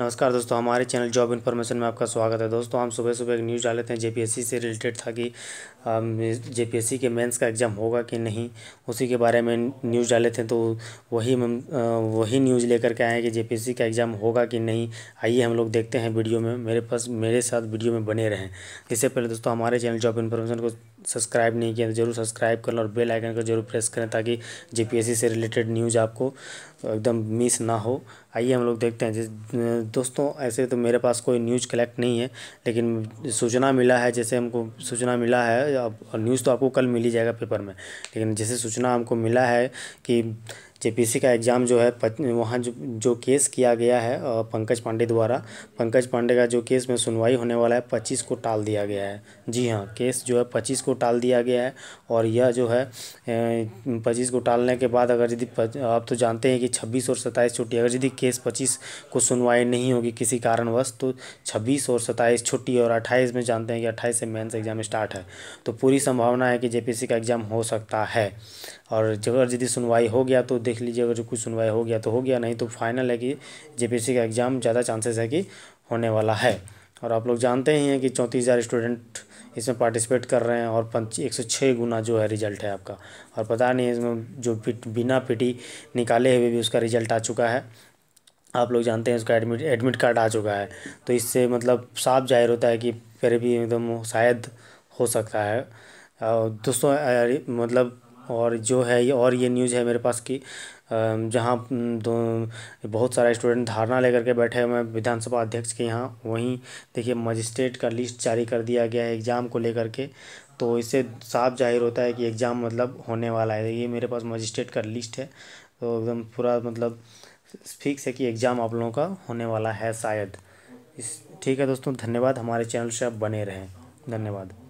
नमस्कार दोस्तों हमारे चैनल जॉब इन्फॉर्मेशन में आपका स्वागत है दोस्तों हम सुबह सुबह एक न्यूज़ डाल लेते हैं जेपीएससी से रिलेटेड था कि जेपीएससी के मेंस का एग्ज़ाम होगा कि नहीं उसी के बारे में न्यूज़ डाले थे तो वही वही न्यूज़ लेकर के आए हैं कि जेपीएससी का एग्ज़ाम होगा कि नहीं आइए हम लोग देखते हैं वीडियो में मेरे पास मेरे साथ वीडियो में बने रहें इससे पहले दोस्तों हमारे चैनल जॉब इन्फॉर्मेशन को सब्सक्राइब नहीं किया तो जरूर सब्सक्राइब कर लें और बेल आइकन को जरूर प्रेस करें ताकि जेपीएससी से रिलेटेड न्यूज़ आपको एकदम मिस ना हो आइए हम लोग देखते हैं दोस्तों ऐसे तो मेरे पास कोई न्यूज़ कलेक्ट नहीं है लेकिन सूचना मिला है जैसे हमको सूचना मिला है न्यूज़ तो आपको कल मिल ही जाएगा पेपर में लेकिन जैसे सूचना हमको मिला है कि जेपीसी का एग्ज़ाम जो है वहाँ जो जो केस किया गया है पंकज पांडे द्वारा पंकज पांडे का जो केस में सुनवाई होने वाला है पच्चीस को टाल दिया गया है जी हाँ केस जो है पच्चीस को टाल दिया गया है और यह जो है पच्चीस को टालने के बाद अगर यदि आप तो जानते हैं कि छब्बीस और सत्ताईस छुट्टी अगर यदि केस पच्चीस को सुनवाई नहीं होगी किसी कारणवश तो छब्बीस और सत्ताईस छुट्टी और अट्ठाईस में जानते हैं कि अट्ठाईस से मेन्स एग्ज़ाम स्टार्ट है तो पूरी संभावना है कि जे का एग्ज़ाम हो सकता है और अगर यदि सुनवाई हो गया तो देख लीजिए अगर जो कुछ सुनवाई हो गया तो हो गया नहीं तो फाइनल है कि जे का एग्ज़ाम ज़्यादा चांसेस है कि होने वाला है और आप लोग जानते ही हैं कि चौंतीस हज़ार स्टूडेंट इसमें पार्टिसिपेट कर रहे हैं और पंच एक सौ छः गुना जो है रिजल्ट है आपका और पता नहीं इसमें जो बिना पीटी निकाले हुए भी उसका रिजल्ट आ चुका है आप लोग जानते हैं उसका एडमिट एडमिट कार्ड आ चुका है तो इससे मतलब साफ जाहिर होता है कि फिर भी एकदम शायद हो सकता है दोस्तों मतलब और जो है ये और ये न्यूज़ है मेरे पास कि जहाँ दो बहुत सारे स्टूडेंट धारणा लेकर के बैठे हुए हैं विधानसभा अध्यक्ष के यहाँ वहीं देखिए मजिस्ट्रेट का लिस्ट जारी कर दिया गया है एग्ज़ाम को लेकर के तो इससे साफ जाहिर होता है कि एग्ज़ाम मतलब होने वाला है ये मेरे पास मजिस्ट्रेट का लिस्ट है तो एकदम पूरा मतलब फिक्स है कि एग्ज़ाम आप लोगों का होने वाला है शायद इस ठीक है दोस्तों धन्यवाद हमारे चैनल से आप बने रहें धन्यवाद